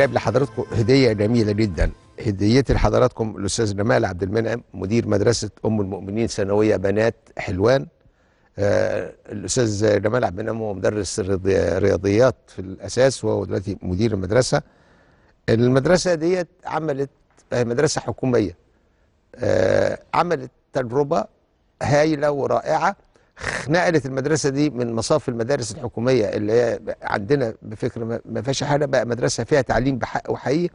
جايب لحضراتكم هديه جميله جدا هديتي لحضراتكم الاستاذ جمال عبد المنعم مدير مدرسه ام المؤمنين ثانويه بنات حلوان آه، الاستاذ جمال عبد المنعم هو مدرس الرياضيات في الاساس وهو دلوقتي مدير المدرسه المدرسه ديت عملت آه، مدرسه حكوميه آه، عملت تجربه هايله ورائعه نقلت المدرسه دي من مصاف المدارس الحكوميه اللي هي عندنا بفكر ما فيهاش حاجه بقى مدرسه فيها تعليم بحق وحقيقي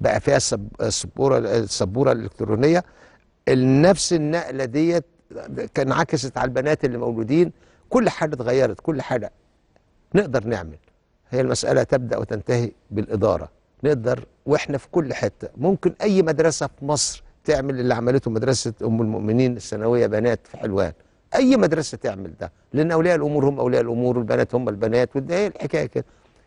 بقى فيها السبوره السبوره الالكترونيه نفس النقله ديت كان عكست على البنات اللي مولودين كل حاجه اتغيرت كل حاجه نقدر نعمل هي المساله تبدا وتنتهي بالاداره نقدر واحنا في كل حته ممكن اي مدرسه في مصر تعمل اللي عملته مدرسه ام المؤمنين الثانويه بنات في حلوان اي مدرسه تعمل ده لان اولياء الامور هم اولياء الامور والبنات هم البنات والدنيا الحكايه كده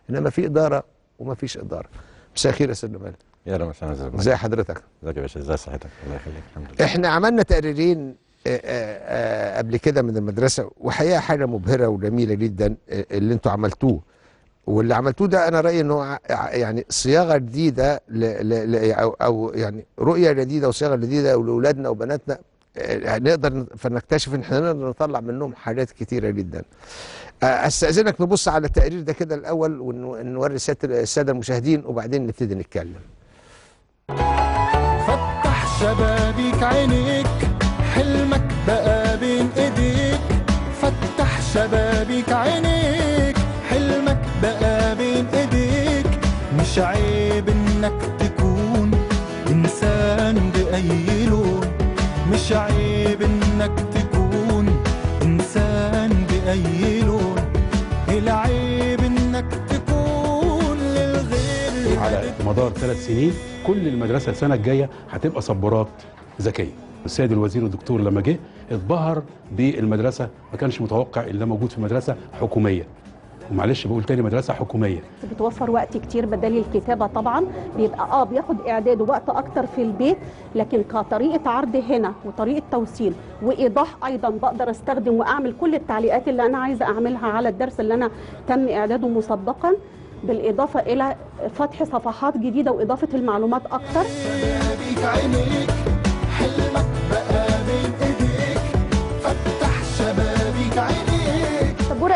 انما في اداره وما فيش اداره مساء الخير يا استاذ نبيل يا رب ازي حضرتك ازيك يا باشا ازي صحتك الله يخليك الحمد لله احنا عملنا تقريرين آه، آه، آه، قبل كده من المدرسه وحقيقه حاجه مبهره وجميله جدا اللي انتوا عملتوه واللي عملتوه ده انا رايي انه يعني صياغه جديده او يعني رؤيه جديده وصياغه جديده لاولادنا وبناتنا آه، نقدر فنكتشف ان احنا نقدر نطلع منهم حاجات كتيره جدا. آه، استاذنك نبص على التقرير ده كده الاول ونوري الساده المشاهدين وبعدين نبتدي نتكلم. فتح شبابيك عينيك حلمك بقى بين ايديك فتح شبابيك عينيك حلمك بقى بين ايديك مش عينيك انك تكون انسان باي لون العيب انك تكون للغير على مدار ثلاث سنين كل المدرسه السنه الجايه هتبقى صبرات ذكيه السيد الوزير الدكتور لما جه اتبهر بالمدرسه ما كانش متوقع اللي موجود في مدرسه حكوميه ومعلش بقول تاني مدرسه حكوميه بتوفر وقت كتير بدل الكتابه طبعا بيبقى اه بياخد اعداد ووقت اكتر في البيت لكن كطريقه عرض هنا وطريقه توصيل وايضاح ايضا بقدر استخدم واعمل كل التعليقات اللي انا عايزه اعملها على الدرس اللي انا تم اعداده مسبقا بالاضافه الى فتح صفحات جديده واضافه المعلومات اكتر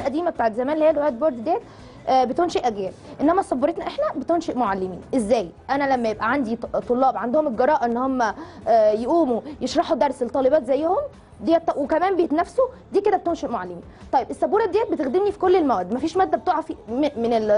القديمه بتاعت زمان اللي هي الوايت بورد ديت آه، بتنشئ اجيال انما صبرتنا احنا بتنشئ معلمين ازاي انا لما يبقى عندي طلاب عندهم الجراءه ان هم آه، يقوموا يشرحوا درس لطالبات زيهم ديت وكمان بيتنافسوا دي كده بتنشئ معلمين طيب السبوره ديت بتخدمني في كل المواد مفيش ماده بتقع في من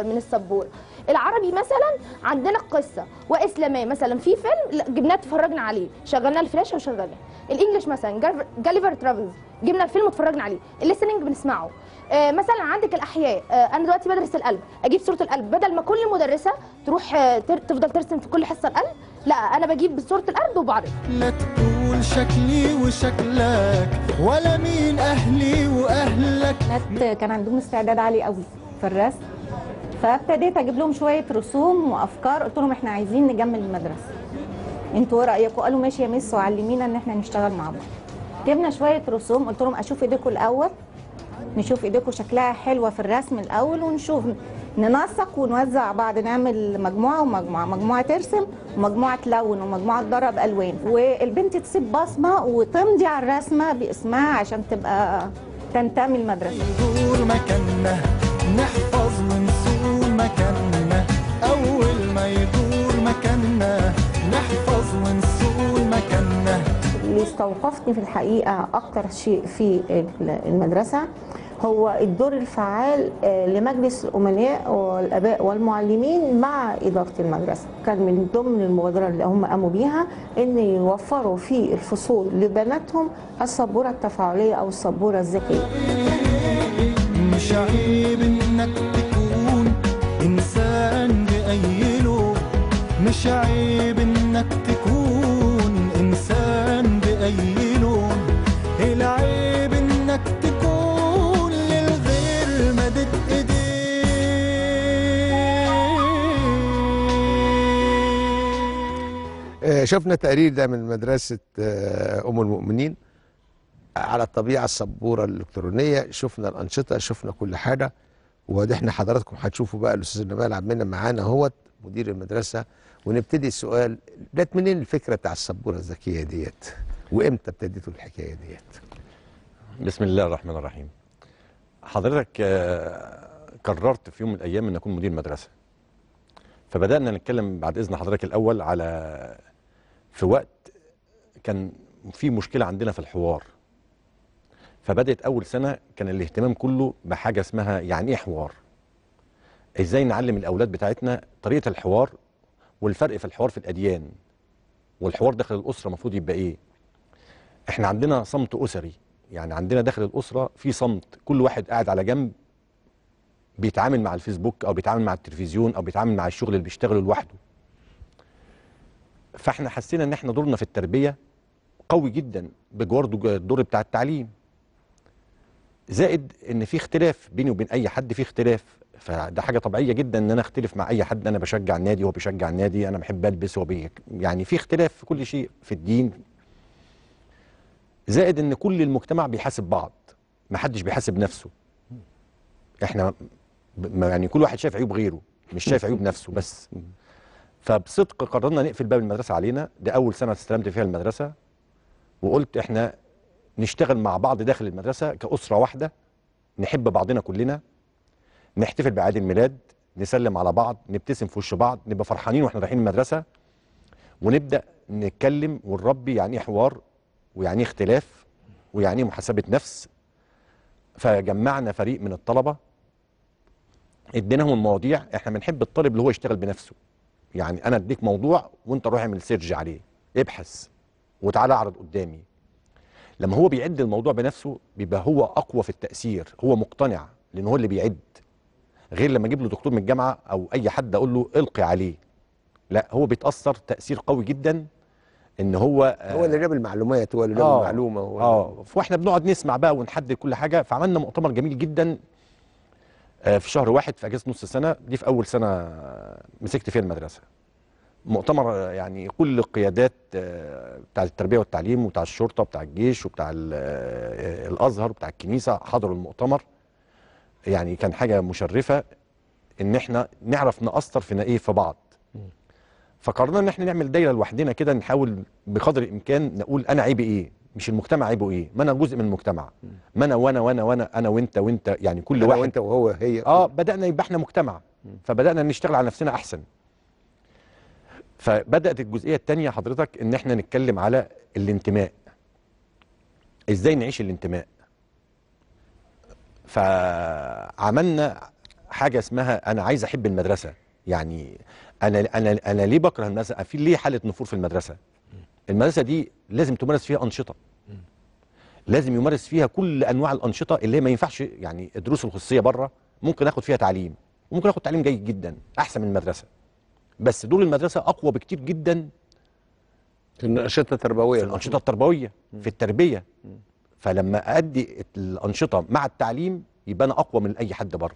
من السبوره العربي مثلا عندنا قصه واسلاميه مثلا في فيلم جبناه اتفرجنا عليه شغلنا الفلاشه وشغلناه الانجليش مثلا جاليفر ترافلز جبنا الفيلم واتفرجنا عليه الليسننج بنسمعه آه مثلا عندك الاحياء آه انا دلوقتي بدرس القلب اجيب صوره القلب بدل ما كل مدرسه تروح آه، تفضل ترسم في كل حصه القلب لا انا بجيب صوره القلب وبعرف لا تقول شكلي وشكلك ولا مين اهلي واهلك كان عندهم استعداد عالي قوي في الرسم فابتديت اجيب لهم شويه رسوم وافكار قلت لهم احنا عايزين نجمل المدرسه انتوا ايه رايكم قالوا ماشي يا مس وعلمينا ان احنا نشتغل مع بعض جبنا شويه رسوم قلت لهم اشوف ايديكم الاول نشوف ايديكم شكلها حلوه في الرسم الاول ونشوف ننسق ونوزع بعض نعمل مجموعه ومجموعه مجموعه ترسم ومجموعه تلون ومجموعه تضرب الوان والبنت تسيب بصمه وتمضي على الرسمه باسمها عشان تبقى تنتمي المدرسه نزور مكاننا نحفظ ونسول مكاننا اول ما يدور مكاننا استوقفتني في الحقيقه اكتر شيء في المدرسه هو الدور الفعال آه، لمجلس الامناء والاباء والمعلمين مع اداره المدرسه كان من ضمن المبادره اللي هم قاموا بيها ان يوفروا في الفصول لبناتهم السبوره التفاعليه او السبوره الذكيه مش عيب انك تكون انسان باي لون مش عيب انك تكون شفنا تقرير ده من مدرسة آه، أم المؤمنين على الطبيعة السبورة الإلكترونية شفنا الأنشطة شفنا كل حاجة وده احنا حضراتكم هتشوفوا بقى الأستاذ نبيل المنعم معانا اهوت مدير المدرسة ونبتدي السؤال جت منين الفكرة بتاع السبورة الذكية ديت وإمتى ابتديتوا الحكاية ديت بسم الله الرحمن الرحيم حضرتك آه، قررت في يوم من الأيام أن أكون مدير مدرسة فبدأنا نتكلم بعد إذن حضرتك الأول على في وقت كان في مشكله عندنا في الحوار فبدات اول سنه كان الاهتمام كله بحاجه اسمها يعني ايه حوار ازاي نعلم الاولاد بتاعتنا طريقه الحوار والفرق في الحوار في الاديان والحوار داخل الاسره المفروض يبقى ايه احنا عندنا صمت اسري يعني عندنا داخل الاسره في صمت كل واحد قاعد على جنب بيتعامل مع الفيسبوك او بيتعامل مع التلفزيون او بيتعامل مع الشغل اللي بيشتغله لوحده فاحنا حسينا ان احنا دورنا في التربيه قوي جدا بجوار الدور بتاع التعليم زائد ان في اختلاف بيني وبين اي حد في اختلاف فده حاجه طبيعيه جدا ان انا اختلف مع اي حد انا بشجع النادي هو بيشجع النادي انا بحب البس هو يعني في اختلاف في كل شيء في الدين زائد ان كل المجتمع بيحاسب بعض ما حدش بيحاسب نفسه احنا يعني كل واحد شايف عيوب غيره مش شايف عيوب نفسه بس فبصدق قررنا نقفل باب المدرسه علينا ده اول سنه استلمت فيها المدرسه وقلت احنا نشتغل مع بعض داخل المدرسه كاسره واحده نحب بعضنا كلنا نحتفل بعيد الميلاد نسلم على بعض نبتسم في وش بعض نبقى فرحانين واحنا رايحين المدرسه ونبدا نتكلم ونربي يعني ايه حوار ويعني ايه اختلاف ويعني ايه محاسبه نفس فجمعنا فريق من الطلبه اديناهم المواضيع احنا بنحب الطالب اللي هو يشتغل بنفسه يعني انا اديك موضوع وانت روح اعمل سيرج عليه ابحث وتعالى اعرض قدامي لما هو بيعد الموضوع بنفسه بيبقى هو اقوى في التاثير هو مقتنع لان هو اللي بيعد غير لما اجيب له دكتور من الجامعه او اي حد اقول له القي عليه لا هو بيتاثر تاثير قوي جدا ان هو آه، هو اللي جاب المعلومات هو اللي جاب آه المعلومه هو اه فاحنا بنقعد نسمع بقى ونحدد كل حاجه فعملنا مؤتمر جميل جدا آه، في شهر واحد في اجازه نص السنه دي في اول سنه مسكت فيها المدرسه مؤتمر آه، يعني كل القيادات آه، بتاع التربيه والتعليم وبتاع الشرطه وبتاع الجيش وبتاع الازهر وبتاع الكنيسه حضروا المؤتمر يعني كان حاجه مشرفه ان احنا نعرف ناثر في ايه في بعض فقررنا ان احنا نعمل دايره لوحدنا كده نحاول بقدر الامكان نقول انا عيبي ايه مش المجتمع عيبه ايه ما انا جزء من المجتمع ما انا وانا وانا وانا انا وانت وانت يعني كل واحد وانت وهو هي اه بدانا يبقى احنا مجتمع فبدانا نشتغل على نفسنا احسن فبدات الجزئيه الثانيه حضرتك ان احنا نتكلم على الانتماء ازاي نعيش الانتماء فعملنا حاجه اسمها انا عايز احب المدرسه يعني انا انا انا ليه بكره المدرسه في ليه حاله نفور في المدرسه المدرسه دي لازم تمارس فيها انشطه لازم يمارس فيها كل انواع الانشطه اللي ما ينفعش يعني الدروس الخصوصيه بره ممكن اخد فيها تعليم وممكن اخد تعليم جيد جدا احسن من المدرسه بس دور المدرسه اقوى بكتير جدا في الانشطه التربويه في الانشطه التربويه في التربيه فلما ادي الانشطه مع التعليم يبقى انا اقوى من اي حد بره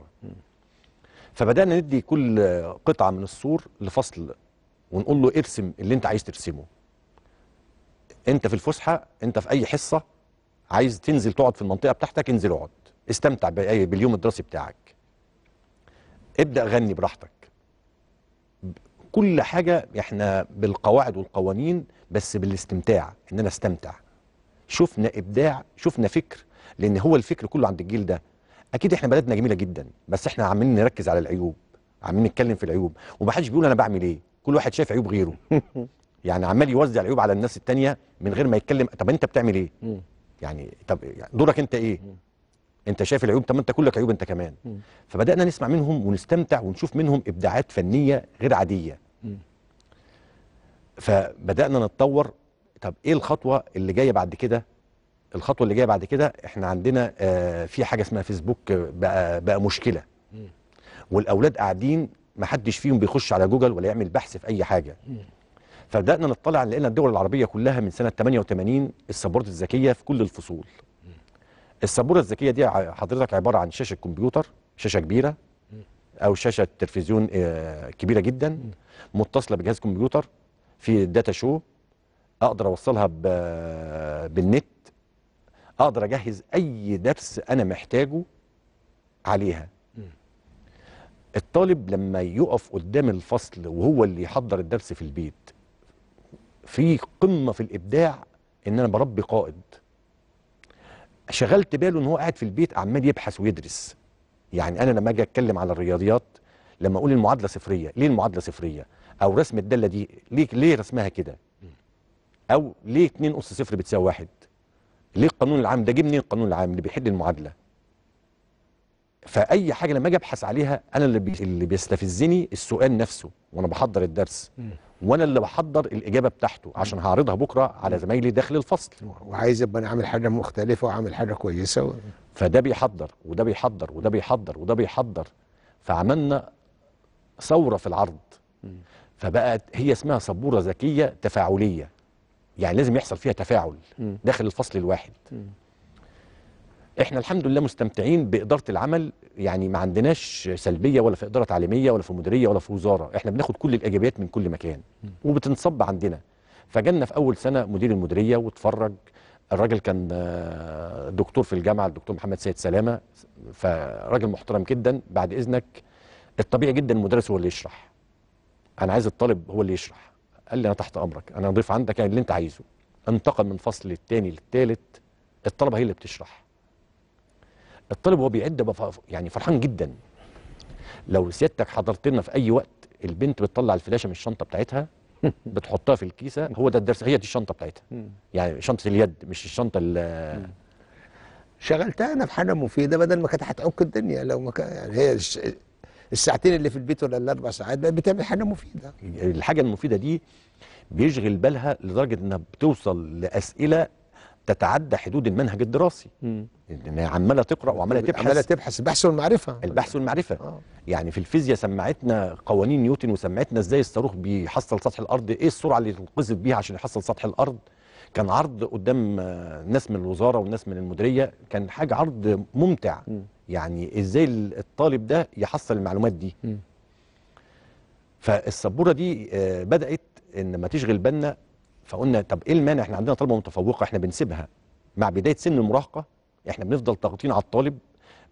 فبدانا ندي كل قطعه من السور لفصل ونقول له ارسم اللي انت عايز ترسمه انت في الفسحه انت في اي حصه عايز تنزل تقعد في المنطقه بتاعتك انزل اقعد استمتع باليوم الدراسي بتاعك ابدا غني براحتك كل حاجه احنا بالقواعد والقوانين بس بالاستمتاع ان انا استمتع شفنا ابداع شفنا فكر لان هو الفكر كله عند الجيل ده اكيد احنا بلدنا جميله جدا بس احنا عمالين نركز على العيوب عمالين نتكلم في العيوب ومحدش بيقول انا بعمل ايه كل واحد شايف عيوب غيره يعني عمال يوزع العيوب على الناس التانية من غير ما يتكلم طب انت بتعمل ايه يعني طب دورك انت ايه انت شايف العيوب طب ما انت كلك عيوب انت كمان فبدانا نسمع منهم ونستمتع ونشوف منهم ابداعات فنيه غير عاديه فبدانا نتطور طب ايه الخطوه اللي جايه بعد كده الخطوه اللي جايه بعد كده احنا عندنا آه في حاجه اسمها فيسبوك بقى, بقى مشكله والاولاد قاعدين ما حدش فيهم بيخش على جوجل ولا يعمل بحث في اي حاجه فبدانا نطلع لقينا الدول العربيه كلها من سنه 88 السبورت الذكيه في كل الفصول السبوره الذكيه دي حضرتك عباره عن شاشه كمبيوتر شاشه كبيره او شاشه تلفزيون آه، كبيره جدا متصله بجهاز كمبيوتر في داتا شو اقدر اوصلها بالنت اقدر اجهز اي درس انا محتاجه عليها الطالب لما يقف قدام الفصل وهو اللي يحضر الدرس في البيت في قمه في الابداع ان انا بربي قائد شغلت باله ان هو قاعد في البيت عمال يبحث ويدرس يعني انا لما اجي اتكلم على الرياضيات لما اقول المعادله صفريه ليه المعادله صفريه او رسم الداله دي ليه ليه رسمها كده او ليه 2 اس صفر بتساوي واحد ليه القانون العام ده جه منين القانون العام اللي بيحل المعادله فاي حاجه لما اجي ابحث عليها انا اللي, بي... اللي بيستفزني السؤال نفسه وانا بحضر الدرس وانا اللي بحضر الاجابه بتاعته عشان هعرضها بكره على زمايلي داخل الفصل وعايز ابقى انا عامل حاجه مختلفه وعامل حاجه كويسه و... فده بيحضر وده بيحضر وده بيحضر وده بيحضر فعملنا ثوره في العرض فبقت هي اسمها سبوره ذكيه تفاعليه يعني لازم يحصل فيها تفاعل داخل الفصل الواحد احنا الحمد لله مستمتعين باداره العمل يعني ما عندناش سلبيه ولا في اداره تعليميه ولا في مديريه ولا في وزاره احنا بناخد كل الايجابيات من كل مكان وبتنصب عندنا فجالنا في اول سنه مدير المديريه واتفرج الراجل كان آه، دكتور في الجامعه الدكتور محمد سيد سلامه فراجل محترم جدا بعد اذنك الطبيعي جدا المدرس هو اللي يشرح انا عايز الطالب هو اللي يشرح قال لي انا تحت امرك انا اضيف عندك يعني اللي انت عايزه انتقل من فصل للتاني للتالت الطلبه هي اللي بتشرح الطالب وهو بيعد يعني فرحان جدا لو سيادتك حضرت لنا في اي وقت البنت بتطلع الفلاشه من الشنطه بتاعتها بتحطها في الكيسه هو ده الدرس هي دي الشنطه بتاعتها يعني شنطه اليد مش الشنطه ال شغلتها انا في حاجه مفيده بدل ما كانت هتعك الدنيا لو ما كان يعني هي الساعتين اللي في البيت ولا الاربع ساعات بتعمل حاجه مفيده الحاجه المفيده دي بيشغل بالها لدرجه انها بتوصل لاسئله تتعدى حدود المنهج الدراسي ان هي عماله تقرا وعماله تبحث عماله تبحث البحث والمعرفه البحث والمعرفه آه. يعني في الفيزياء سمعتنا قوانين نيوتن وسمعتنا ازاي الصاروخ بيحصل سطح الارض ايه السرعه اللي تنقذف بيها عشان يحصل سطح الارض كان عرض قدام ناس من الوزاره وناس من المديريه كان حاجه عرض ممتع م. يعني ازاي الطالب ده يحصل المعلومات دي م. فالسبوره دي آه، بدات ان ما تشغل بالنا فقلنا طب ايه المانع احنا عندنا طلبه متفوقه احنا بنسيبها مع بدايه سن المراهقه احنا بنفضل ضاغطين على الطالب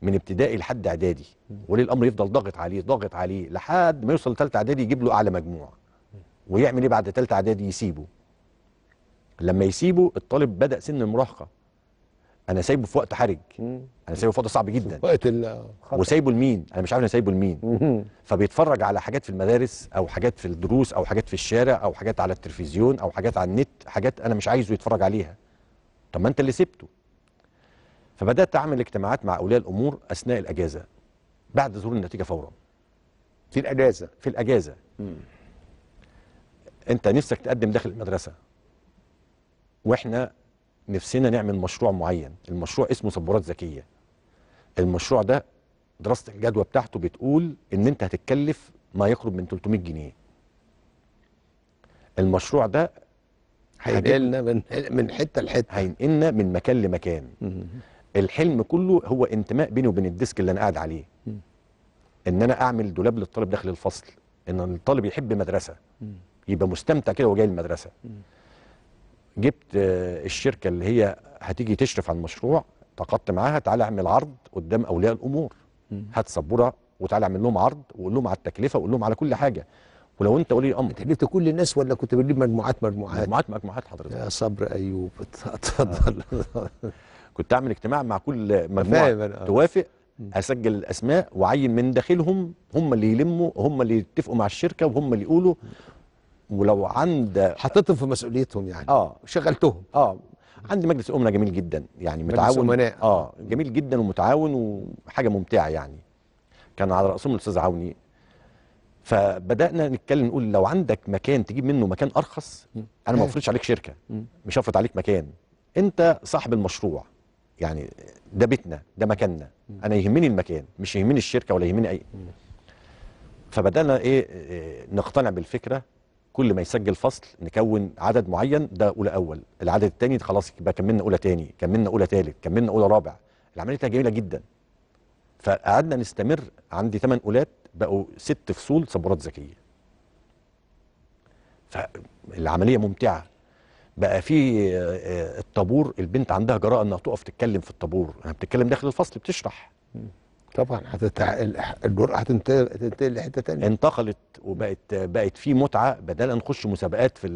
من ابتدائي لحد اعدادي ولي الامر يفضل ضاغط عليه ضاغط عليه لحد ما يوصل لثالثه اعدادي يجيب له اعلى مجموع ويعمل ايه بعد ثالثه اعدادي يسيبه لما يسيبه الطالب بدا سن المراهقه انا سايبه في وقت حرج انا سايبه في وقت صعب جدا وقت وسايبه لمين انا مش عارف انا سايبه لمين فبيتفرج على حاجات في المدارس او حاجات في الدروس او حاجات في الشارع او حاجات على التلفزيون او حاجات على النت حاجات انا مش عايزه يتفرج عليها طب ما انت اللي سبته فبدات اعمل اجتماعات مع اولياء الامور اثناء الاجازه بعد ظهور النتيجه فورا في الاجازه في الاجازه مم. انت نفسك تقدم داخل المدرسه واحنا نفسنا نعمل مشروع معين المشروع اسمه سبورات ذكيه المشروع ده دراسه الجدوى بتاعته بتقول ان انت هتتكلف ما يقرب من 300 جنيه المشروع ده هينقلنا من من حته لحته هينقلنا من مكان لمكان الحلم كله هو انتماء بيني وبين الديسك اللي انا قاعد عليه ان انا اعمل دولاب للطالب داخل الفصل ان الطالب يحب مدرسه يبقى مستمتع كده وهو جاي المدرسه جبت آه، الشركه اللي هي هتيجي تشرف على المشروع تعاقدت معاها تعالى اعمل عرض قدام اولياء الامور هات سبوره وتعالى اعمل لهم عرض وقول لهم على التكلفه وقول لهم على كل حاجه ولو انت ولي امر تكلفت كل الناس ولا كنت بتجيب مجموعات مجموعات مجموعات مجموعات حضرتك يا صبر ايوب اتفضل كنت اعمل اجتماع مع كل مجموعه توافق اسجل الاسماء واعين من داخلهم هم اللي يلموا هم اللي يتفقوا مع الشركه وهم اللي يقولوا ولو عند حطيتهم في مسؤوليتهم يعني اه شغلتهم اه عندي مجلس امنا جميل جدا يعني متعاون مجلس اه جميل جدا ومتعاون وحاجه ممتعه يعني كان على راسهم الاستاذ عوني فبدانا نتكلم نقول لو عندك مكان تجيب منه مكان ارخص انا ما افرضش عليك شركه مش هفرض عليك مكان انت صاحب المشروع يعني ده بيتنا ده مكاننا انا يهمني المكان مش يهمني الشركه ولا يهمني اي فبدانا ايه, إيه نقتنع بالفكره كل ما يسجل فصل نكون عدد معين ده اولى اول العدد الثاني خلاص يبقى كملنا اولى ثاني كملنا اولى ثالث كملنا اولى رابع العمليه كانت جميله جدا فقعدنا نستمر عندي ثمان اولاد بقوا ست فصول صبورات ذكيه فالعمليه ممتعه بقى في آه، آه، الطابور البنت عندها جراءه انها تقف تتكلم في الطابور انا بتتكلم داخل الفصل بتشرح طبعا هتتع... الجرأه هتنتقل هتنتقل لحته ثانيه انتقلت وبقت بقت في متعه بدل ان نخش مسابقات في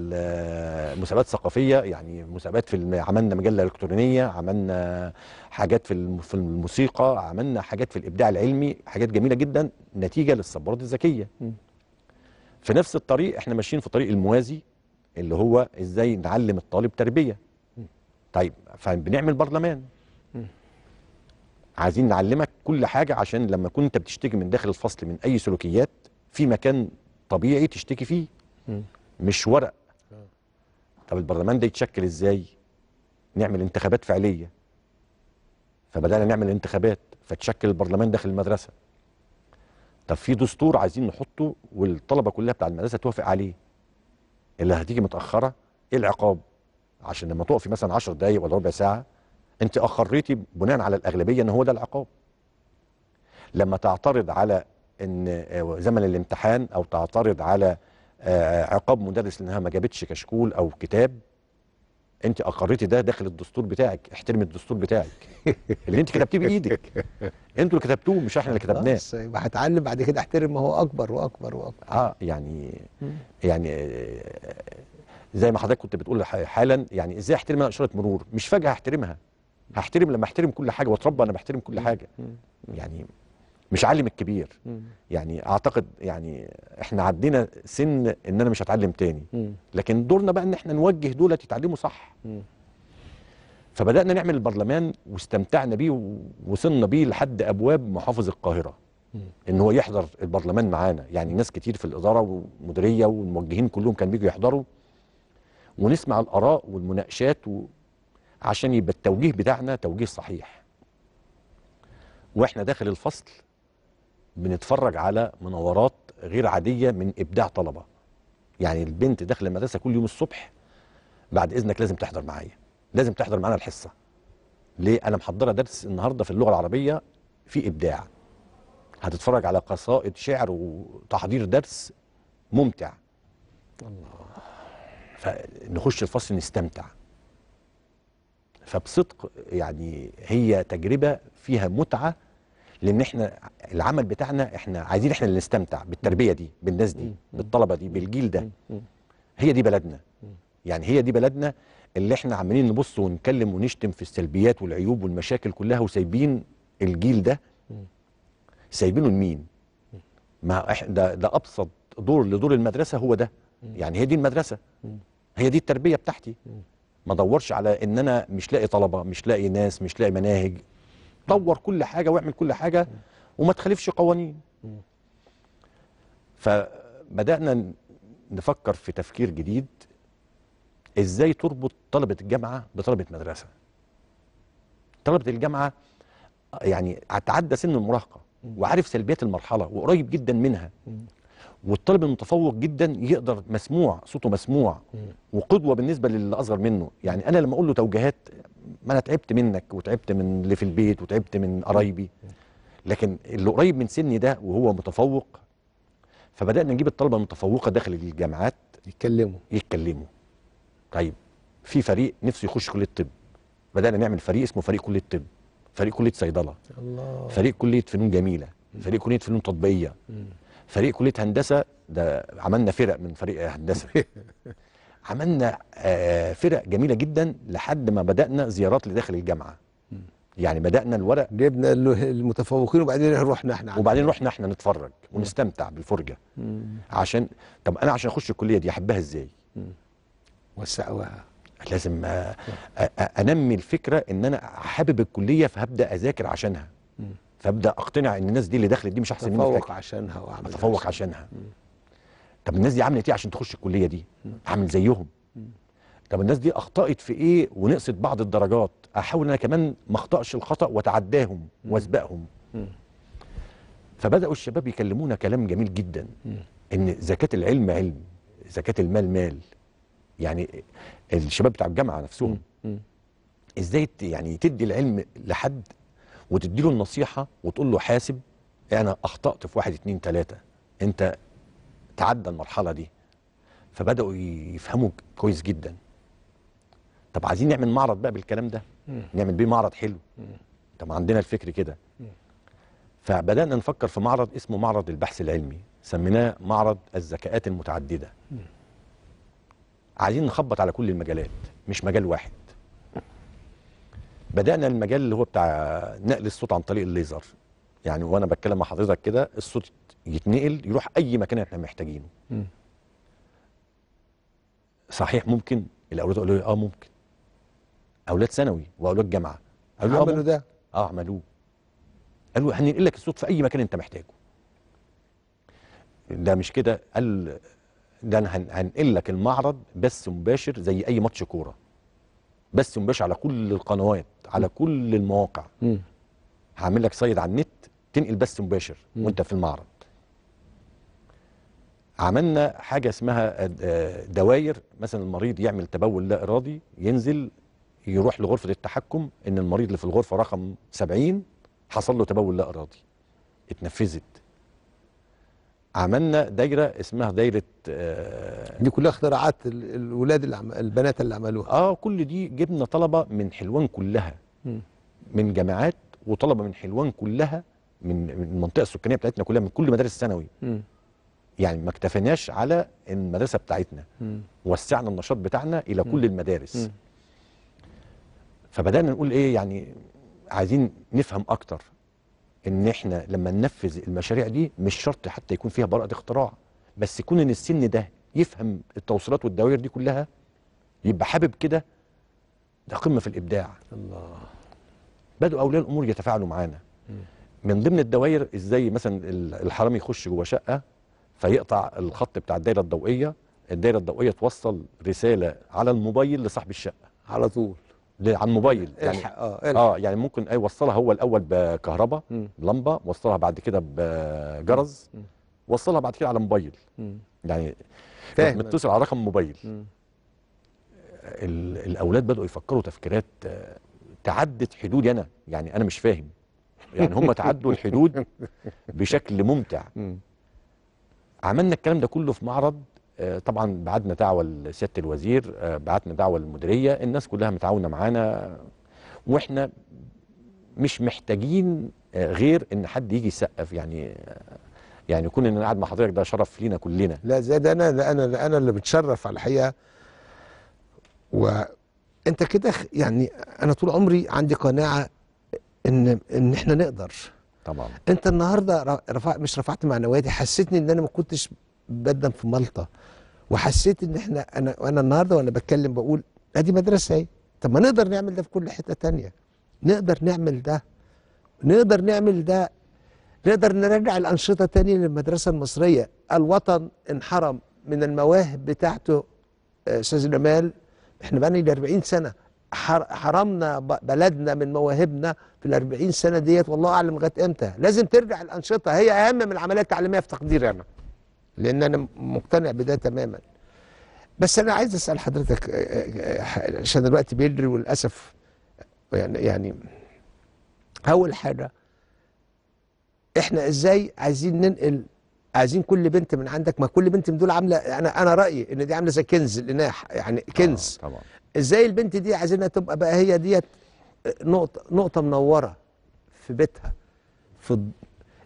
مسابقات ثقافيه يعني مسابقات في عملنا مجله الكترونيه عملنا حاجات في في الموسيقى عملنا حاجات في الابداع العلمي حاجات جميله جدا نتيجه للصبرات الذكيه في نفس الطريق احنا ماشيين في طريق الموازي اللي هو ازاي نعلم الطالب تربيه طيب فبنعمل برلمان عايزين نعلمك كل حاجه عشان لما كنت بتشتكي من داخل الفصل من اي سلوكيات في مكان طبيعي تشتكي فيه م. مش ورق طب البرلمان ده يتشكل ازاي نعمل انتخابات فعليه فبدانا نعمل انتخابات فتشكل البرلمان داخل المدرسه طب في دستور عايزين نحطه والطلبه كلها بتاع المدرسه توافق عليه اللي هتيجي متاخره ايه العقاب عشان لما تقفي مثلا 10 دقايق ولا ربع ساعه انت اقريتي بناء على الاغلبيه ان هو ده العقاب لما تعترض على ان آه، زمن الامتحان او تعترض على آه، عقاب مدرس لانها ما جابتش كشكول او كتاب انت اقريتي ده داخل الدستور بتاعك احترمي الدستور بتاعك اللي انت كتبتيه بايدك انتوا اللي كتبتوه مش احنا اللي كتبناه بس هتعلم بعد كده احترم ما هو اكبر واكبر واكبر اه يعني يعني آه، زي ما حضرتك كنت بتقول حالا يعني ازاي احترم اشاره مرور مش فجاه احترمها هحترم لما احترم كل حاجه واتربى انا بحترم كل حاجه يعني مش علم الكبير يعني اعتقد يعني احنا عدينا سن ان انا مش هتعلم تاني لكن دورنا بقى ان احنا نوجه دولت يتعلموا صح فبدانا نعمل البرلمان واستمتعنا بيه ووصلنا بيه لحد ابواب محافظ القاهره ان هو يحضر البرلمان معانا يعني ناس كتير في الاداره والمديريه والموجهين كلهم كانوا بيجوا يحضروا ونسمع الاراء والمناقشات و... عشان يبقى التوجيه بتاعنا توجيه صحيح واحنا داخل الفصل بنتفرج على مناورات غير عادية من إبداع طلبة يعني البنت داخلة المدرسة كل يوم الصبح بعد إذنك لازم تحضر معايا لازم تحضر معانا الحصة ليه أنا محضرة درس النهاردة في اللغة العربية في إبداع هتتفرج على قصائد شعر وتحضير درس ممتع الله فنخش الفصل نستمتع فبصدق يعني هي تجربه فيها متعه لان احنا العمل بتاعنا احنا عايزين احنا اللي نستمتع بالتربيه دي بالناس دي بالطلبه دي بالجيل ده هي دي بلدنا يعني هي دي بلدنا اللي احنا عمالين نبص ونتكلم ونشتم في السلبيات والعيوب والمشاكل كلها وسايبين الجيل ده سايبينه لمين؟ ما احنا ده, ده ابسط دور لدور المدرسه هو ده يعني هي دي المدرسه هي دي التربيه بتاعتي ما ادورش على ان انا مش لاقي طلبه مش لاقي ناس مش لاقي مناهج دور كل حاجه واعمل كل حاجه وما تخالفش قوانين فبدانا نفكر في تفكير جديد ازاي تربط طلبه الجامعه بطلبه مدرسه طلبه الجامعه يعني تعدى سن المراهقه وعارف سلبيات المرحله وقريب جدا منها والطالب المتفوق جدا يقدر مسموع صوته مسموع وقدوه بالنسبه للي اصغر منه يعني انا لما اقول له توجيهات ما انا تعبت منك وتعبت من اللي في البيت وتعبت من قرايبي لكن اللي قريب من سني ده وهو متفوق فبدانا نجيب الطلبه المتفوقه داخل الجامعات يتكلموا يتكلموا طيب في فريق نفسه يخش كليه الطب بدانا نعمل فريق اسمه فريق كليه الطب فريق كليه صيدله الله فريق كليه فنون جميله فريق كليه فنون تطبيقيه فريق كليه هندسه ده عملنا فرق من فريق هندسه عملنا آه، فرق جميله جدا لحد ما بدانا زيارات لداخل الجامعه يعني بدانا الورق جبنا المتفوقين وبعدين رحنا احنا وبعدين رحنا احنا نتفرج ونستمتع بالفرجه عشان طب انا عشان اخش الكليه دي احبها ازاي وسعوها لازم آه، آه، انمي الفكره ان انا حابب الكليه فهبدا اذاكر عشانها فابدا اقتنع ان الناس دي اللي دخلت دي مش احسن مني اتفوق عشانها واعمل اتفوق عشانها مم. طب الناس دي عملت ايه عشان تخش الكليه دي اعمل زيهم مم. طب الناس دي اخطات في ايه ونقصت بعض الدرجات احاول انا كمان ما اخطاش الخطا واتعداهم واسبقهم فبداوا الشباب يكلمونا كلام جميل جدا مم. ان زكاه العلم علم زكاه المال مال يعني الشباب بتاع الجامعه نفسهم ازاي يعني تدي العلم لحد وتديله النصيحه وتقول له حاسب انا اخطات في واحد اتنين تلاته انت تعدى المرحله دي فبداوا يفهموا كويس جدا طب عايزين نعمل معرض بقى بالكلام ده مم. نعمل بيه معرض حلو طب عندنا الفكر كده فبدانا نفكر في معرض اسمه معرض البحث العلمي سميناه معرض الذكاءات المتعدده مم. عايزين نخبط على كل المجالات مش مجال واحد بدانا المجال اللي هو بتاع نقل الصوت عن طريق الليزر يعني وانا بتكلم مع حضرتك كده الصوت يتنقل يروح اي مكان احنا محتاجينه صحيح ممكن الاولاد قالوا لي اه ممكن اولاد ثانوي واولاد جامعه قالوا آه، عملوا ده اه عملوه قالوا هننقل لك الصوت في اي مكان انت محتاجه ده مش كده قال ده انا هنقل لك المعرض بس مباشر زي اي ماتش كوره بس مباشر على كل القنوات على كل المواقع مم. هعمل لك سايد على النت تنقل بث مباشر وانت في المعرض عملنا حاجه اسمها آه، دواير مثلا المريض يعمل تبول لا ارادي ينزل يروح لغرفه التحكم ان المريض اللي في الغرفه رقم 70 حصل له تبول لا ارادي اتنفذت عملنا دايره اسمها دايره آه دي كلها اختراعات الولاد اللي عم... البنات اللي عملوها اه كل دي جبنا طلبه من حلوان كلها م. من جامعات وطلبه من حلوان كلها من المنطقه السكانيه بتاعتنا كلها من كل مدارس الثانوي يعني ما اكتفيناش على المدرسه بتاعتنا م. وسعنا النشاط بتاعنا الى م. كل المدارس م. فبدانا نقول ايه يعني عايزين نفهم اكتر ان احنا لما ننفذ المشاريع دي مش شرط حتى يكون فيها براءه اختراع بس يكون ان السن ده يفهم التوصيلات والدوائر دي كلها يبقى حابب كده ده قمه في الابداع الله بدأوا اولياء الامور يتفاعلوا معانا من ضمن الدوائر ازاي مثلا الحرامي يخش جوه شقه فيقطع الخط بتاع الدايره الضوئيه الدايره الضوئيه توصل رساله على الموبايل لصاحب الشقه على طول على الموبايل يعني الحق اه الحق. اه يعني ممكن اي وصلها هو الاول بكهرباء لمبه وصلها بعد كده بجرز وصلها بعد كده على موبايل يعني فاهم متصل على رقم موبايل الاولاد بداوا يفكروا تفكيرات تعدت حدودي انا يعني انا مش فاهم يعني هم تعدوا الحدود بشكل ممتع عملنا الكلام ده كله في معرض آه، طبعا بعتنا دعوه لسياده الوزير آه، بعتنا دعوه للمديريه الناس كلها متعاونه معانا واحنا مش محتاجين آه، غير ان حد يجي يسقف يعني يعني كون ان انا قاعد مع حضرتك ده شرف لينا كلنا لا زاد انا لا انا لا انا اللي بتشرف على الحقيقه وانت كده يعني انا طول عمري عندي قناعه ان ان احنا نقدر طبعا انت النهارده رفع مش رفعت معنوياتي حسيتني ان انا ما كنتش بقدم في مالطا وحسيت ان احنا انا وانا النهارده وانا بتكلم بقول ادي مدرسه اهي طب ما نقدر نعمل ده في كل حته تانية نقدر نعمل ده نقدر نعمل ده نقدر نرجع الانشطه تاني للمدرسه المصريه الوطن انحرم من المواهب بتاعته آه، استاذ جمال احنا بقى لنا 40 سنه حرمنا بلدنا من مواهبنا في ال 40 سنه ديت والله اعلم لغايه امتى لازم ترجع الانشطه هي اهم من العمليه التعليميه في تقديري انا لان انا مقتنع بده تماما بس انا عايز اسال حضرتك عشان الوقت بيجري وللاسف يعني يعني اول حاجه احنا ازاي عايزين ننقل عايزين كل بنت من عندك ما كل بنت من دول عامله انا انا رايي ان دي عامله زي كنز الاناح يعني آه، كنز آه طبعا ازاي البنت دي عايزينها تبقى بقى هي ديت نقطه نقطه منوره في بيتها في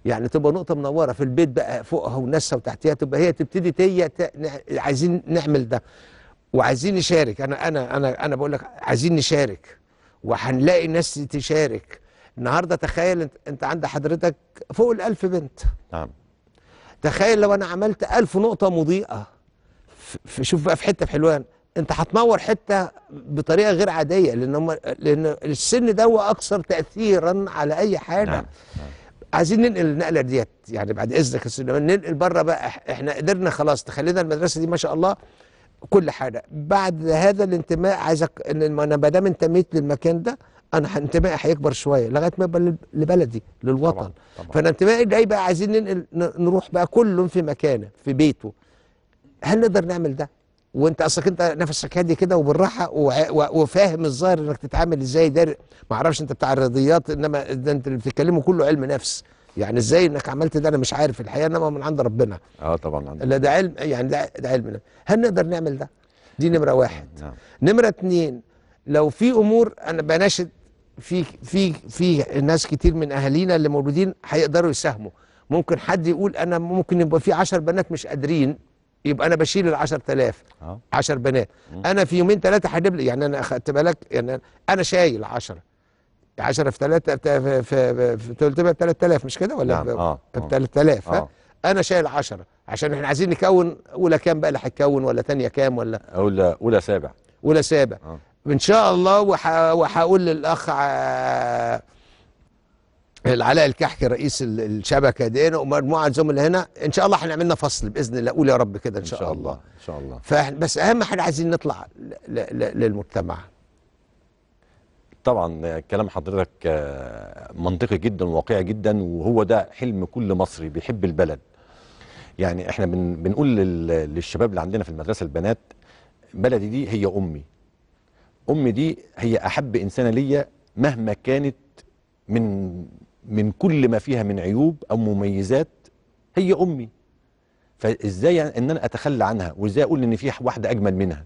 يعني تبقى نقطه منوره في البيت بقى فوقها وناسها وتحتها تبقى هي تبتدي هي عايزين نعمل ده وعايزين نشارك انا انا انا انا بقول لك عايزين نشارك وهنلاقي ناس تشارك النهارده تخيل انت, انت عند حضرتك فوق ال 1000 بنت نعم تخيل لو انا عملت 1000 نقطه مضيئه في شوف بقى في حته في حلوان انت هتنور حته بطريقه غير عاديه لان لان السن ده هو اكثر تاثيرا على اي حاجه نعم. نعم. عايزين ننقل النقله ديت يعني بعد اذنك ننقل بره بقى احنا قدرنا خلاص تخلينا المدرسه دي ما شاء الله كل حاجه بعد هذا الانتماء عايزك ان انا ما دام انتميت للمكان ده انا انتمائي هيكبر شويه لغايه ما يبقى لبلدي للوطن طبعا. طبعا. فانا انتمائي جاي بقى عايزين ننقل نروح بقى كل في مكانه في بيته هل نقدر نعمل ده؟ وانت اصلك انت نفسك هادي كده وبالراحه وفاهم الظاهر انك تتعامل ازاي ده ما اعرفش انت بتاع الرياضيات انما ده انت اللي بتتكلمه كله علم نفس يعني ازاي انك عملت ده انا مش عارف الحقيقه انما من عند ربنا اه طبعا لا ده علم يعني ده, ده علم هل نقدر نعمل ده؟ دي نمره نعم، واحد نعم. نمره اتنين لو في امور انا بناشد في في في ناس كتير من اهالينا اللي موجودين هيقدروا يساهموا ممكن حد يقول انا ممكن يبقى في 10 بنات مش قادرين يبقى انا بشيل ال 10000 10 بنات انا في يومين ثلاثه هجيب لي يعني انا خدت بالك يعني انا شايل 10 10 في 3 في في, في 3000 مش كده ولا نعم. آه. اه 3000 آه. انا شايل 10 عشان احنا عايزين نكون اولى كام بقى اللي هتكون ولا ثانيه كام ولا اولى اولى سابع اولى سابع آه. ان شاء الله وهقول للاخ العلاء الكحكي رئيس الشبكه دي ومجموعه زملاء هنا ان شاء الله هنعمل لنا فصل باذن الله قول يا رب كده إن, شاء, ان شاء الله ان شاء الله بس اهم حاجه عايزين نطلع للمجتمع طبعا كلام حضرتك آه، منطقي جدا وواقعي جدا وهو ده حلم كل مصري بيحب البلد يعني احنا بن بنقول للشباب اللي عندنا في المدرسه البنات بلدي دي هي امي امي دي هي احب انسانه ليا مهما كانت من من كل ما فيها من عيوب أو مميزات هي أمي فإزاي يعني أن أنا أتخلى عنها وإزاي أقول إن في واحدة أجمل منها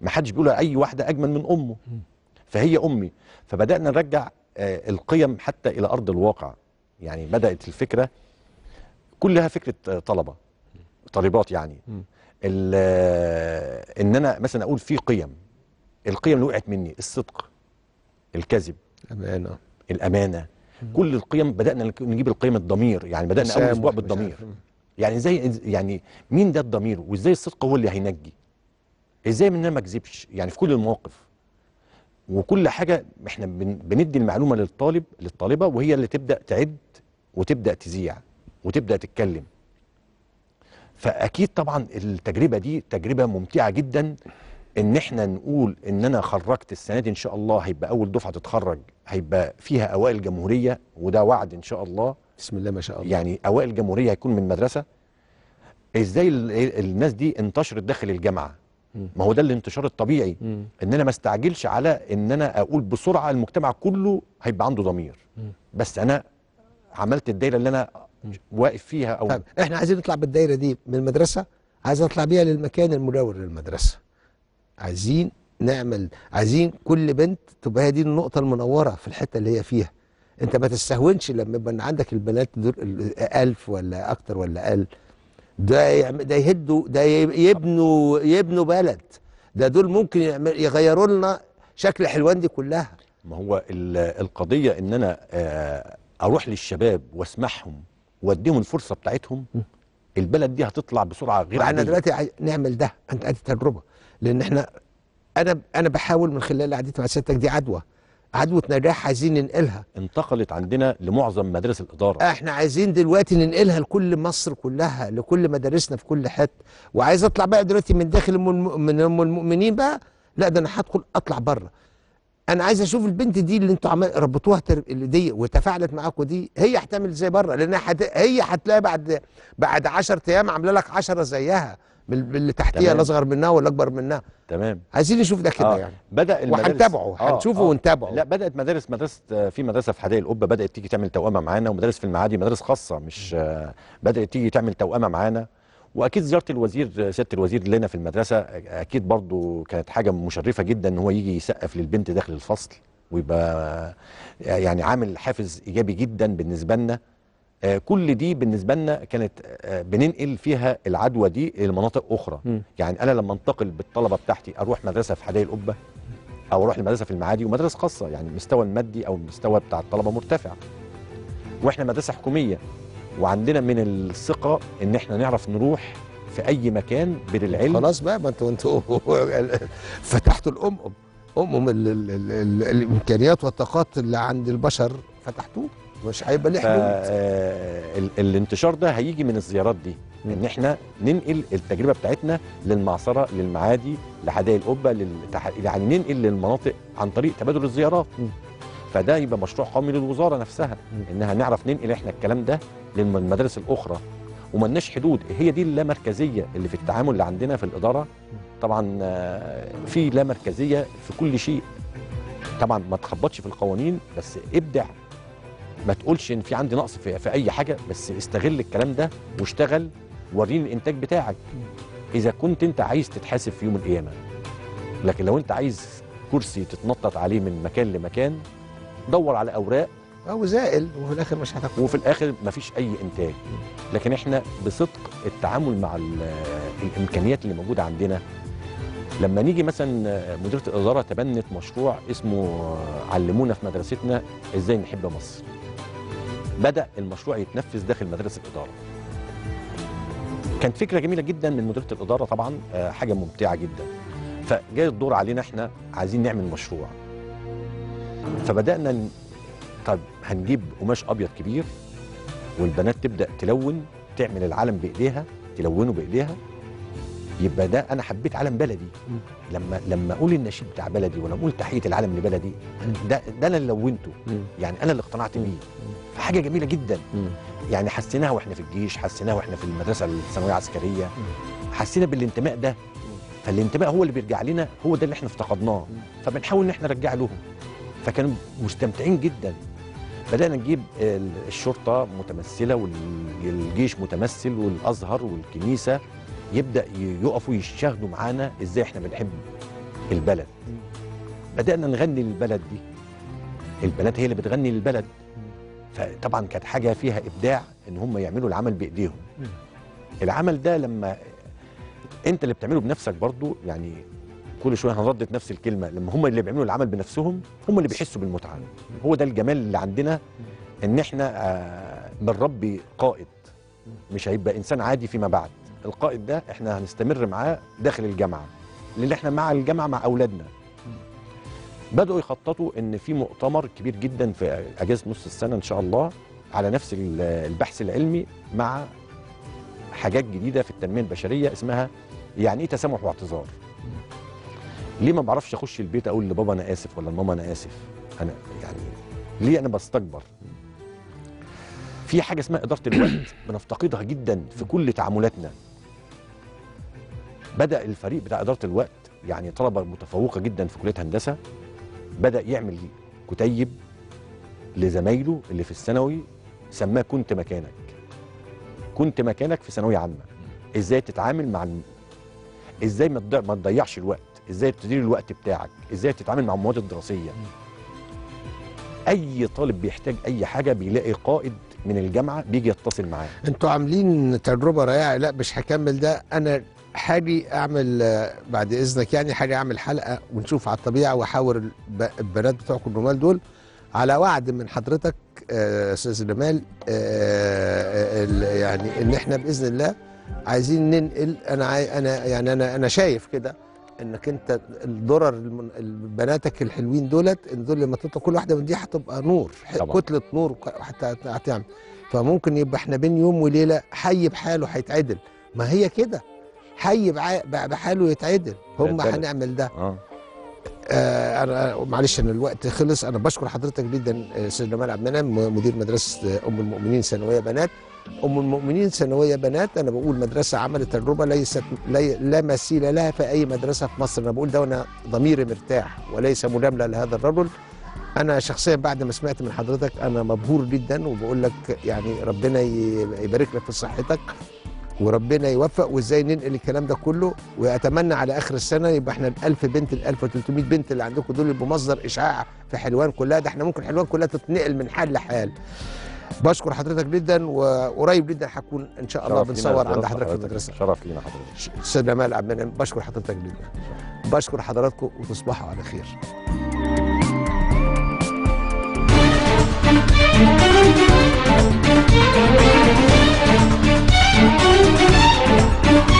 ما حدش بيقول أي واحدة أجمل من أمه فهي أمي فبدأنا نرجع آه، القيم حتى إلى أرض الواقع يعني بدأت الفكرة كلها فكرة آه، طلبة طالبات يعني آه، إن أنا مثلا أقول في قيم القيم اللي وقعت مني الصدق الكذب الأمانة الأمانة كل القيم بدانا نجيب القيم الضمير يعني بدانا اول اسبوع بالضمير يعني ازاي يعني مين ده الضمير وازاي الصدق هو اللي هينجي ازاي من انا ما اكذبش يعني في كل المواقف وكل حاجه احنا بندي المعلومه للطالب للطالبه وهي اللي تبدا تعد وتبدا تذيع وتبدا تتكلم فاكيد طبعا التجربه دي تجربه ممتعه جدا ان احنا نقول ان انا خرجت السنه دي ان شاء الله هيبقى اول دفعه تتخرج هيبقى فيها اوائل جمهوريه وده وعد ان شاء الله بسم الله ما شاء الله يعني اوائل جمهوريه هيكون من مدرسه ازاي الناس دي انتشرت داخل الجامعه ما هو ده الانتشار الطبيعي ان انا ما استعجلش على ان انا اقول بسرعه المجتمع كله هيبقى عنده ضمير بس انا عملت الدايره اللي انا واقف فيها او طيب احنا عايزين نطلع بالدايره دي من المدرسه عايز اطلع بيها للمكان المجاور للمدرسه عايزين نعمل عايزين كل بنت تبقى هي دي النقطة المنورة في الحتة اللي هي فيها انت ما تستهونش لما يبقى عندك البنات دول ألف ولا أكتر ولا أقل ده ده يهدوا ده يبنوا يبنوا بلد ده دول ممكن يغيروا لنا شكل حلوان دي كلها ما هو القضية ان انا آه، اروح للشباب واسمحهم واديهم الفرصة بتاعتهم البلد دي هتطلع بسرعة غير عادية احنا دلوقتي نعمل ده انت ادي تجربة لان احنا انا انا بحاول من خلال قعدتي مع سيادتك دي عدوى عدوى نجاح عايزين ننقلها انتقلت عندنا لمعظم مدارس الاداره آه، احنا عايزين دلوقتي ننقلها لكل مصر كلها لكل مدارسنا في كل حته وعايز اطلع بقى دلوقتي من داخل من ام المؤمنين بقى لا ده انا هدخل اطلع بره انا عايز اشوف البنت دي اللي انتوا عمال ربطوها دي وتفاعلت معاكم دي هي هتعمل زي بره لان هي هتلاقي بعد بعد 10 ايام عامله لك 10 زيها باللي تحتيها الاصغر منها والاكبر منها تمام عايزين نشوف ده كده آه. يعني بدا المدارس وهنتابعه آه هنشوفه آه. ونتابعه لا بدات مدارس مدرسه في مدرسه في حدائق القبه بدات تيجي تعمل توأمه معانا ومدارس في المعادي مدارس خاصه مش آه بدات تيجي تعمل توأمه معانا واكيد زياره الوزير سياده الوزير لنا في المدرسه اكيد برضو كانت حاجه مشرفه جدا ان هو يجي يسقف للبنت داخل الفصل ويبقى يعني عامل حافز ايجابي جدا بالنسبه لنا آه، كل دي بالنسبه لنا كانت آه، بننقل فيها العدوى دي لمناطق اخرى م. يعني انا لما انتقل بالطلبه بتاعتي اروح مدرسه في حدائق القبه او اروح لمدرسه في المعادي ومدرسه خاصه يعني المستوى المادي او المستوى بتاع الطلبه مرتفع واحنا مدرسه حكوميه وعندنا من الثقه ان احنا نعرف نروح في اي مكان بالعلم خلاص بقى ما انتوا انتوا فتحتوا الام ام ام الامكانيات والطاقات اللي عند البشر فتحتوه مش هيبقى ليه حلول آه، الانتشار ده هيجي من الزيارات دي ان احنا ننقل التجربه بتاعتنا للمعصره للمعادي لحدائق القبه للتح... يعني ننقل للمناطق عن طريق تبادل الزيارات م. فده يبقى مشروع قومي للوزاره نفسها م. انها نعرف ننقل احنا الكلام ده للمدارس الاخرى لناش حدود هي دي اللامركزيه اللي في التعامل اللي عندنا في الاداره طبعا آه، في لا مركزيه في كل شيء طبعا ما تخبطش في القوانين بس ابدع ما تقولش ان في عندي نقص في, في اي حاجه بس استغل الكلام ده واشتغل وريني الانتاج بتاعك اذا كنت انت عايز تتحاسب في يوم القيامه لكن لو انت عايز كرسي تتنطط عليه من مكان لمكان دور على اوراق او زائل وفي الاخر مش هتاخد وفي الاخر مفيش اي انتاج لكن احنا بصدق التعامل مع الامكانيات اللي موجوده عندنا لما نيجي مثلا مديره الاداره تبنت مشروع اسمه علمونا في مدرستنا ازاي نحب مصر بدأ المشروع يتنفذ داخل مدرسة إدارة كانت فكرة جميلة جدا من مديرة الإدارة طبعا آه، حاجة ممتعة جدا فجاي الدور علينا احنا عايزين نعمل مشروع فبدأنا طب هنجيب قماش أبيض كبير والبنات تبدأ تلون تعمل العلم بإيديها تلونه بإيديها يبقى ده انا حبيت علم بلدي لما لما اقول النشيد بتاع بلدي وانا اقول تحيه العلم لبلدي ده ده انا اللي لونته يعني انا اللي اقتنعت بيه فحاجه جميله جدا يعني حسيناها واحنا في الجيش حسيناها واحنا في المدرسه الثانويه العسكريه حسينا بالانتماء ده فالانتماء هو اللي بيرجع لنا هو ده اللي احنا افتقدناه فبنحاول ان احنا نرجع لهم فكانوا مستمتعين جدا بدأنا نجيب الشرطة متمثلة والجيش متمثل والأزهر والكنيسة يبدا يقفوا يشاهدوا معانا ازاي احنا بنحب البلد بدانا نغني للبلد دي البلد هي اللي بتغني للبلد فطبعا كانت حاجه فيها ابداع ان هم يعملوا العمل بايديهم العمل ده لما انت اللي بتعمله بنفسك برضو يعني كل شويه هنردد نفس الكلمه لما هم اللي بيعملوا العمل بنفسهم هم اللي بيحسوا بالمتعه هو ده الجمال اللي عندنا ان احنا آه، بنربي قائد مش هيبقى انسان عادي فيما بعد القائد ده احنا هنستمر معاه داخل الجامعه لان احنا مع الجامعه مع اولادنا بداوا يخططوا ان في مؤتمر كبير جدا في اجازه نص السنه ان شاء الله على نفس البحث العلمي مع حاجات جديده في التنميه البشريه اسمها يعني ايه تسامح واعتذار ليه ما بعرفش اخش البيت اقول لبابا انا اسف ولا لماما انا اسف انا يعني ليه انا بستكبر في حاجه اسمها اداره الوقت بنفتقدها جدا في كل تعاملاتنا بدا الفريق بتاع اداره الوقت يعني طلبه متفوقه جدا في كليه هندسه بدا يعمل كتيب لزمايله اللي في الثانوي سماه كنت مكانك كنت مكانك في ثانويه عامه ازاي تتعامل مع الم... ازاي ما تضيعش الوقت ازاي تدير الوقت بتاعك ازاي تتعامل مع المواد الدراسيه اي طالب بيحتاج اي حاجه بيلاقي قائد من الجامعه بيجي يتصل معايا انتوا عاملين تجربه رائعه لا مش هكمل ده انا حاجي اعمل بعد اذنك يعني حاجي اعمل حلقه ونشوف على الطبيعه واحاور البنات بتوعكم الرمال دول على وعد من حضرتك آه، استاذ جمال آه، آه، يعني ان احنا باذن الله عايزين ننقل انا عاي انا يعني انا انا شايف كده انك انت الدرر بناتك الحلوين دولت ان دول لما تطلع كل واحده من دي هتبقى نور طبعا. كتله نور حتى هتعمل فممكن يبقى احنا بين يوم وليله حي بحاله هيتعدل ما هي كده حي بحاله يتعدل هم هنعمل ده آه. آه. انا معلش انا الوقت خلص انا بشكر حضرتك جدا استاذ آه، جمال عبد المنعم مدير مدرسه آه، ام المؤمنين ثانويه بنات ام المؤمنين ثانويه بنات انا بقول مدرسه عملت تجربه ليست لي لا مثيل لها في اي مدرسه في مصر انا بقول ده وانا ضميري مرتاح وليس ملامله لهذا الرجل انا شخصيا بعد ما سمعت من حضرتك انا مبهور جدا وبقول لك يعني ربنا يبارك لك في صحتك وربنا يوفق وازاي ننقل الكلام ده كله واتمنى على اخر السنه يبقى احنا ال1000 بنت ال1300 بنت اللي عندكم دول يبقوا مصدر اشعاع في حلوان كلها ده احنا ممكن حلوان كلها تتنقل من حال لحال بشكر حضرتك جدا وقريب جدا هكون ان شاء الله بنصور عند حضرتك في المدرسه شرف لينا حضرتك استاذ جمال عبد المنعم بشكر حضرتك جدا بشكر حضراتكم وتصبحوا على خير Thank you.